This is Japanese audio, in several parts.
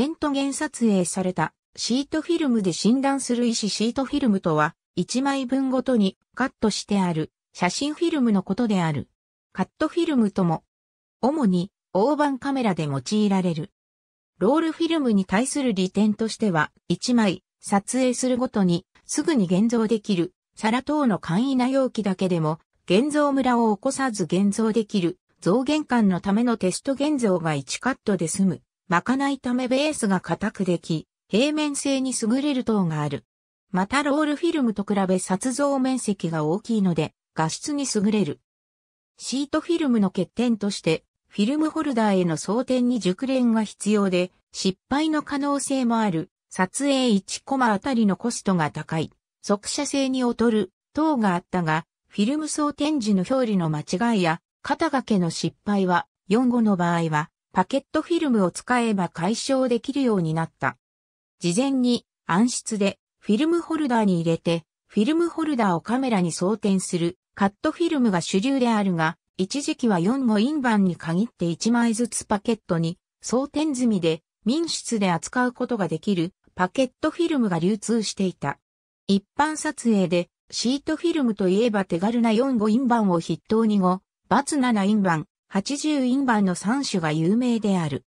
レントゲン撮影されたシートフィルムで診断する医師シートフィルムとは、1枚分ごとにカットしてある写真フィルムのことである。カットフィルムとも、主に大判カメラで用いられる。ロールフィルムに対する利点としては、1枚撮影するごとにすぐに現像できる、皿等の簡易な容器だけでも、現像ムラを起こさず現像できる、増減感のためのテスト現像が1カットで済む。まかないためベースが硬くでき、平面性に優れる等がある。またロールフィルムと比べ撮像面積が大きいので、画質に優れる。シートフィルムの欠点として、フィルムホルダーへの装填に熟練が必要で、失敗の可能性もある、撮影1コマあたりのコストが高い、速射性に劣る、等があったが、フィルム装填時の表裏の間違いや、肩掛けの失敗は、4後の場合は、パケットフィルムを使えば解消できるようになった。事前に暗室でフィルムホルダーに入れて、フィルムホルダーをカメラに装填するカットフィルムが主流であるが、一時期は4ンバンに限って1枚ずつパケットに装填済みで民室で扱うことができるパケットフィルムが流通していた。一般撮影でシートフィルムといえば手軽な4 5バンを筆頭に5、バツンバン、80インバンの3種が有名である。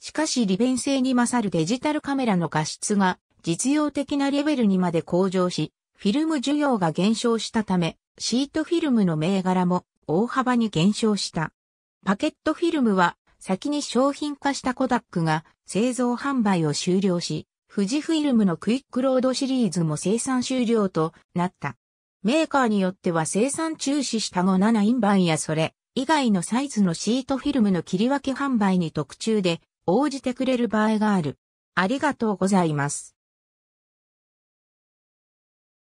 しかし利便性に勝るデジタルカメラの画質が実用的なレベルにまで向上し、フィルム需要が減少したため、シートフィルムの銘柄も大幅に減少した。パケットフィルムは先に商品化したコダックが製造販売を終了し、富士フィルムのクイックロードシリーズも生産終了となった。メーカーによっては生産中止した後7インバンやそれ、以外のサイズのシートフィルムの切り分け販売に特注で応じてくれる場合がある。ありがとうございます。